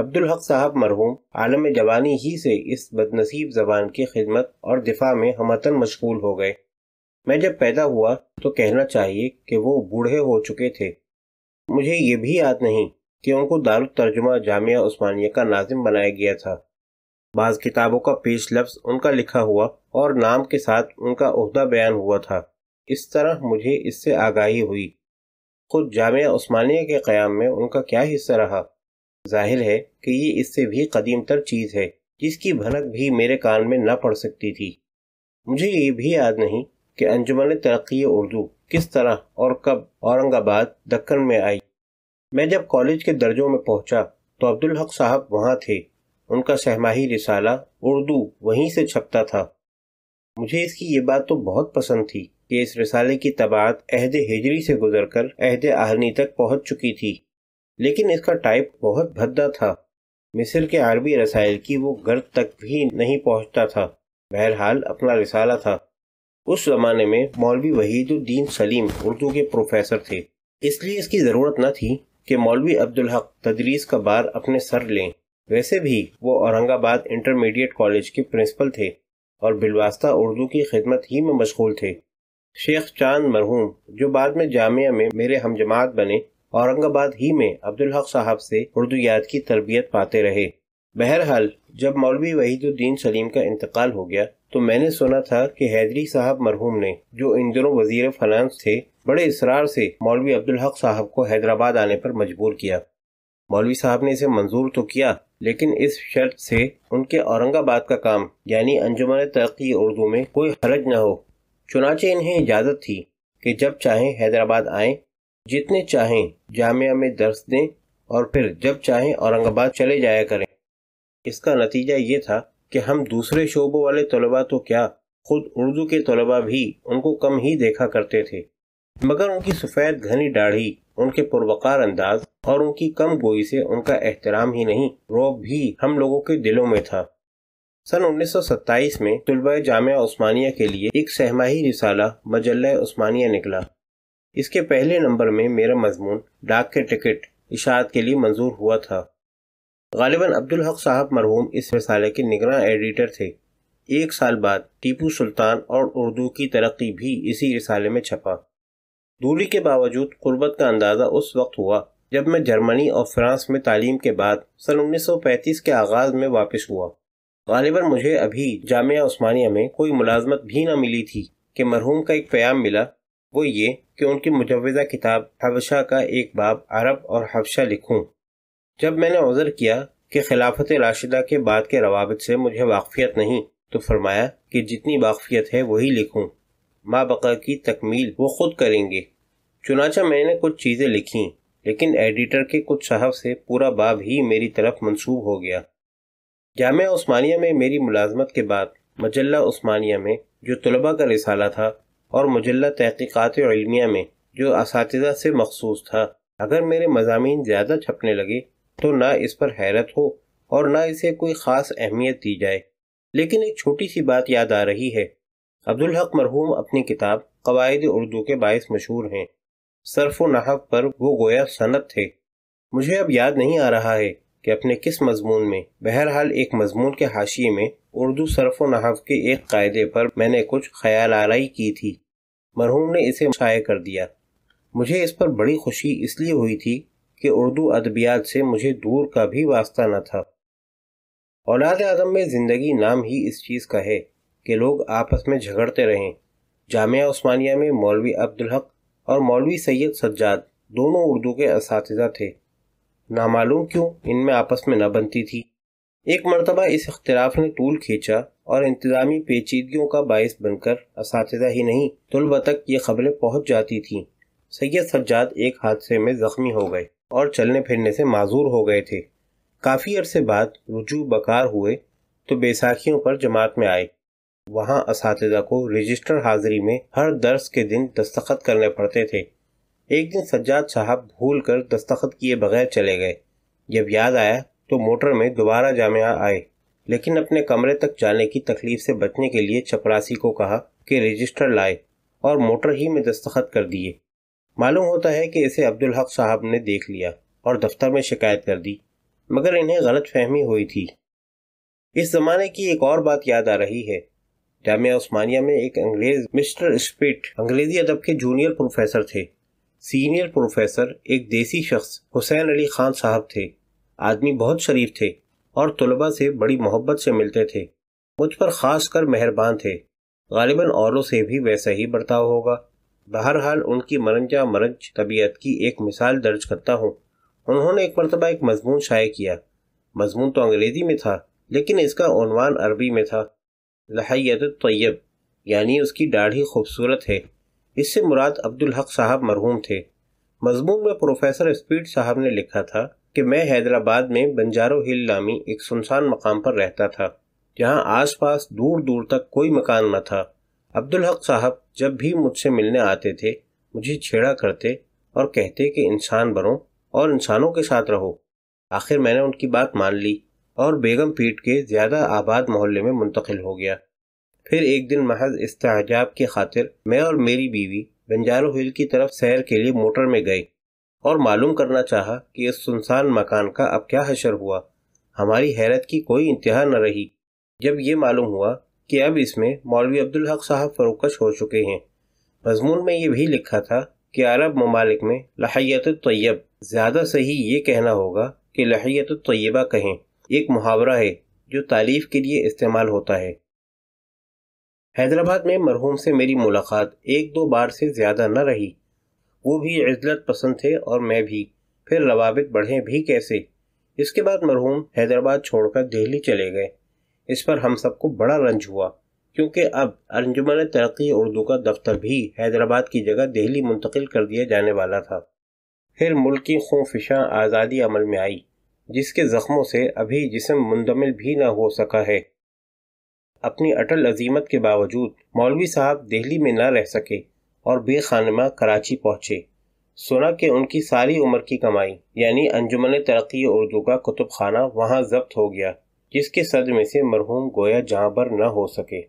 عبدالحق صاحب مرحوم عالم جوانی ہی سے اس بدنصیب زبان کی خدمت اور دفاع میں ہمتن مشغول ہو گئے میں جب پیدا ہوا تو کہنا چاہیے کہ وہ بوڑھے ہو چکے تھے مجھے یہ بھی یاد نہیں کہ ان کو دارالترجمہ جامعہ عثمانیہ کا ناظم بنایا گیا تھا بعض کتابوں کا پیش لفظ ان کا لکھا ہوا اور نام کے ساتھ ان کا عہدہ بیان ہوا تھا اس طرح مجھے اس سے آگاہی ہوئی خود جامعہ عثمانیہ کے قیام میں ان کا کیا حصہ رہا ظاہر ہے کہ یہ اس سے بھی قدیم تر چیز ہے جس کی بھنک بھی میرے کان میں نہ پڑ سکتی تھی مجھے یہ بھی یاد نہیں کہ انجمن ترقی اردو کس طرح اور کب اورنگ آباد دکن میں آئی میں جب کالج کے درجوں میں پہنچا تو عبدالحق صاحب وہاں تھے ان کا سہماہی رسالہ اردو وہیں سے چھپتا تھا مجھے اس کی یہ بات تو بہت پسند تھی کہ اس رسالے کی طباعت عہد ہجری سے گزر کر عہد آہنی تک پہنچ چکی تھی لیکن اس کا ٹائپ بہت بھدا تھا مصر کے عربی رسائل کی وہ گرد تک بھی نہیں پہنچتا تھا بہرحال اپنا رسالہ تھا اس زمانے میں مولوی وحید الدین سلیم اردو کے پروفیسر تھے اس لیے اس کی ضرورت نہ تھی کہ مولوی عبدالحق تدریس کا بار اپنے سر لیں ویسے بھی وہ اورنگ آباد انٹرمیڈیٹ کالج کے پرنسپل تھے اور بالواسطہ اردو کی خدمت ہی میں مشغول تھے شیخ چاند مرحوم جو بعد میں جامعہ میں میرے ہم جماعت بنے اورنگ آباد ہی میں عبدالحق صاحب سے اردو یاد کی تربیت پاتے رہے بہرحال جب مولوی وحید الدین سلیم کا انتقال ہو گیا تو میں نے سنا تھا کہ حیدری صاحب مرحوم نے جو ان دنوں وزیر فنانس تھے بڑے اصرار سے مولوی عبدالحق صاحب کو حیدرآباد آنے پر مجبور کیا مولوی صاحب نے اسے منظور تو کیا لیکن اس شرط سے ان کے اورنگ آباد کا کام یعنی انجمن ترقی اردو میں کوئی حرج نہ ہو چنانچہ انہیں اجازت تھی کہ جب چاہیں حیدرآباد آئیں جتنے چاہیں جامعہ میں درس دیں اور پھر جب چاہیں اورنگ آباد چلے جایا کریں اس کا نتیجہ یہ تھا کہ ہم دوسرے شعبوں والے طلباء تو کیا خود اردو کے طلباء بھی ان کو کم ہی دیکھا کرتے تھے مگر ان کی سفید گھنی داڑھی ان کے پروقار انداز اور ان کی کم گوئی سے ان کا احترام ہی نہیں روب بھی ہم لوگوں کے دلوں میں تھا سن انیس سو ستائیس میں طلبہ جامعہ عثمانیہ کے لیے ایک سہماہی رسالہ مجلہ عثمانیہ نکلا اس کے پہلے نمبر میں میرا مضمون ڈاک کے ٹکٹ اشاعت کے لیے منظور ہوا تھا غالباً عبدالحق صاحب مرحوم اس رسالے کے نگراں ایڈیٹر تھے ایک سال بعد ٹیپو سلطان اور اردو کی ترقی بھی اسی رسالے میں چھپا دوری کے باوجود قربت کا اندازہ اس وقت ہوا جب میں جرمنی اور فرانس میں تعلیم کے بعد سن انیس سو پینتیس کے آغاز میں واپس ہوا غالباً مجھے ابھی جامعہ عثمانیہ میں کوئی ملازمت بھی نہ ملی تھی کہ مرحوم کا ایک پیام ملا وہ یہ کہ ان کی مجوزہ کتاب حبشہ کا ایک باب عرب اور حبشہ لکھوں جب میں نے عذر کیا کہ خلافت راشدہ کے بعد کے روابط سے مجھے واقفیت نہیں تو فرمایا کہ جتنی واقفیت ہے وہی لکھوں ماں بقا کی تکمیل وہ خود کریں گے چنانچہ میں نے کچھ چیزیں لکھیں لیکن ایڈیٹر کے کچھ صاحب سے پورا باب ہی میری طرف منسوب ہو گیا جامعہ عثمانیہ میں میری ملازمت کے بعد مجلہ عثمانیہ میں جو طلبہ کا رسالہ تھا اور مجلہ تحقیقات علمیہ میں جو اساتذہ سے مخصوص تھا اگر میرے مضامین زیادہ چھپنے لگے تو نہ اس پر حیرت ہو اور نہ اسے کوئی خاص اہمیت دی جائے لیکن ایک چھوٹی سی بات یاد آ رہی ہے عبدالحق مرحوم اپنی کتاب قواعد اردو کے باعث مشہور ہیں صرف و نحق پر وہ گویا صنعت تھے مجھے اب یاد نہیں آ رہا ہے کہ اپنے کس مضمون میں بہرحال ایک مضمون کے حاشیے میں اردو صرف و نحف کے ایک قاعدے پر میں نے کچھ خیال آرائی کی تھی مرحوم نے اسے شائع کر دیا مجھے اس پر بڑی خوشی اس لیے ہوئی تھی کہ اردو ادبیات سے مجھے دور کا بھی واسطہ نہ تھا اولاد اعظم میں زندگی نام ہی اس چیز کا ہے کہ لوگ آپس میں جھگڑتے رہیں جامعہ عثمانیہ میں مولوی عبدالحق اور مولوی سید سجاد دونوں اردو کے اساتذہ تھے نامعلوم کیوں ان میں آپس میں نہ بنتی تھی ایک مرتبہ اس اختلاف نے طول کھینچا اور انتظامی پیچیدگیوں کا باعث بن کر اساتذہ ہی نہیں طلبہ تک یہ خبریں پہنچ جاتی تھیں سید سجاد ایک حادثے میں زخمی ہو گئے اور چلنے پھرنے سے معذور ہو گئے تھے کافی عرصے بعد رجوع بکار ہوئے تو بیساکھیوں پر جماعت میں آئے وہاں اساتذہ کو رجسٹر حاضری میں ہر درس کے دن دستخط کرنے پڑتے تھے ایک دن سجاد صاحب بھول کر دستخط کیے بغیر چلے گئے جب یاد آیا تو موٹر میں دوبارہ جامعہ آئے لیکن اپنے کمرے تک جانے کی تکلیف سے بچنے کے لیے چپراسی کو کہا کہ رجسٹر لائے اور موٹر ہی میں دستخط کر دیے معلوم ہوتا ہے کہ اسے عبدالحق صاحب نے دیکھ لیا اور دفتر میں شکایت کر دی مگر انہیں غلط فہمی ہوئی تھی اس زمانے کی ایک اور بات یاد آ رہی ہے جامعہ عثمانیہ میں ایک انگریز مسٹر اسپیٹ انگریزی ادب کے جونیئر پروفیسر تھے سینئر پروفیسر ایک دیسی شخص حسین علی خان صاحب تھے آدمی بہت شریف تھے اور طلباء سے بڑی محبت سے ملتے تھے مجھ پر خاص کر مہربان تھے غالباً اوروں سے بھی ویسا ہی برتاؤ ہوگا بہرحال ان کی مرنجا مرنج طبیعت کی ایک مثال درج کرتا ہوں انہوں نے ایک مرتبہ ایک مضمون شائع کیا مضمون تو انگریزی میں تھا لیکن اس کا عنوان عربی میں تھا لحیت طیب یعنی اس کی ڈاڑھی خوبصورت ہے اس سے مراد عبدالحق صاحب مرحوم تھے مضمون میں پروفیسر اسپیڈ صاحب نے لکھا تھا کہ میں حیدر آباد میں بنجارو ہل نامی ایک سنسان مقام پر رہتا تھا جہاں آس پاس دور دور تک کوئی مکان نہ تھا عبدالحق صاحب جب بھی مجھ سے ملنے آتے تھے مجھے چھیڑا کرتے اور کہتے کہ انسان بنو اور انسانوں کے ساتھ رہو آخر میں نے ان کی بات مان لی اور بیگم پیٹ کے زیادہ آباد محلے میں منتقل ہو گیا پھر ایک دن محض استحجاب کی خاطر میں اور میری بیوی بنجارو ہل کی طرف سیر کے لیے موٹر میں گئے اور معلوم کرنا چاہا کہ اس سنسان مکان کا اب کیا حشر ہوا ہماری حیرت کی کوئی انتہا نہ رہی جب یہ معلوم ہوا کہ اب اس میں مولوی عبدالحق صاحب فروکش ہو چکے ہیں مضمون میں یہ بھی لکھا تھا کہ عرب ممالک میں لحیت الطیب زیادہ صحیح یہ کہنا ہوگا کہ لحیت الطیبہ کہیں ایک محاورہ ہے جو تعریف کے لیے استعمال ہوتا ہے حیدرآباد میں مرحوم سے میری ملاقات ایک دو بار سے زیادہ نہ رہی وہ بھی عزلت پسند تھے اور میں بھی پھر روابط بڑھیں بھی کیسے اس کے بعد مرحوم حیدرآباد چھوڑ کر دہلی چلے گئے اس پر ہم سب کو بڑا رنج ہوا کیونکہ اب انجمن ترقی اردو کا دفتر بھی حیدرآباد کی جگہ دہلی منتقل کر دیا جانے والا تھا پھر ملکی خونفشاں آزادی عمل میں آئی جس کے زخموں سے ابھی جسم مندمل بھی نہ ہو سکا ہے اپنی اٹل عظیمت کے باوجود مولوی صاحب دہلی میں نہ رہ سکے اور بے خانمہ کراچی پہنچے سنا کہ ان کی ساری عمر کی کمائی یعنی انجمن ترقی اردو کا کتب خانہ وہاں ضبط ہو گیا جس کے صد میں سے مرحوم گویا جہاں پر نہ ہو سکے